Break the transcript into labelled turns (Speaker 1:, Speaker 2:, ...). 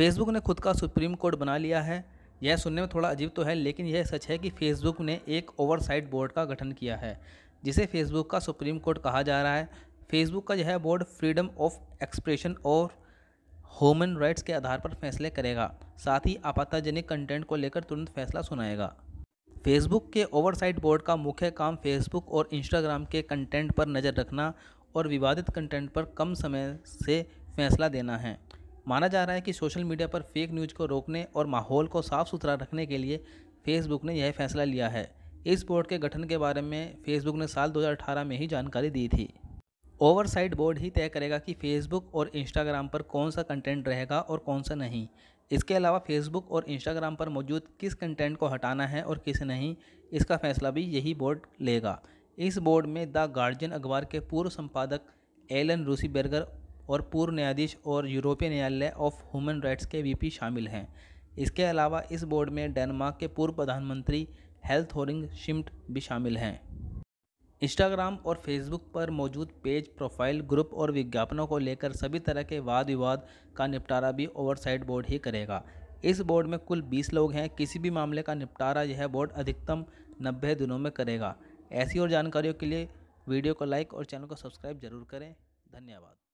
Speaker 1: Facebook ने खुद का सुप्रीम कोर्ट बना लिया है यह सुनने में थोड़ा अजीब तो है लेकिन यह सच है कि फेसबुक ने एक ओवरसाइट बोर्ड का गठन किया है जिसे फेसबुक का सुप्रीम कोर्ट कहा जा रहा है फेसबुक का यह बोर्ड फ्रीडम ऑफ एक्सप्रेशन और ह्यूमन राइट्स के आधार पर फैसले करेगा साथ ही आपातजनिक कंटेंट को लेकर तुरंत फैसला सुनाएगा फेसबुक के ओवरसाइट बोर्ड का मुख्य काम फेसबुक और इंस्टाग्राम के कंटेंट पर नज़र रखना और विवादित कंटेंट पर कम समय से फैसला देना है माना जा रहा है कि सोशल मीडिया पर फेक न्यूज़ को रोकने और माहौल को साफ सुथरा रखने के लिए फेसबुक ने यह फैसला लिया है इस बोर्ड के गठन के बारे में फेसबुक ने साल 2018 में ही जानकारी दी थी ओवरसाइट बोर्ड ही तय करेगा कि फेसबुक और इंस्टाग्राम पर कौन सा कंटेंट रहेगा और कौन सा नहीं इसके अलावा फेसबुक और इंस्टाग्राम पर मौजूद किस कंटेंट को हटाना है और किस नहीं इसका फैसला भी यही बोर्ड लेगा इस बोर्ड में द गार्जियन अखबार के पूर्व संपादक एलन रूसीबर्गर और पूर्व न्यायाधीश और यूरोपीय न्यायालय ऑफ ह्यूमन राइट्स के वीपी शामिल हैं इसके अलावा इस बोर्ड में डेनमार्क के पूर्व प्रधानमंत्री हेल्थ होरिंग शिम्ट भी शामिल हैं इंस्टाग्राम और फेसबुक पर मौजूद पेज प्रोफाइल ग्रुप और विज्ञापनों को लेकर सभी तरह के वाद विवाद का निपटारा भी ओवरसाइट बोर्ड ही करेगा इस बोर्ड में कुल 20 लोग हैं किसी भी मामले का निपटारा यह बोर्ड अधिकतम 90 दिनों में करेगा ऐसी और जानकारियों के लिए वीडियो को लाइक और चैनल को सब्सक्राइब जरूर करें धन्यवाद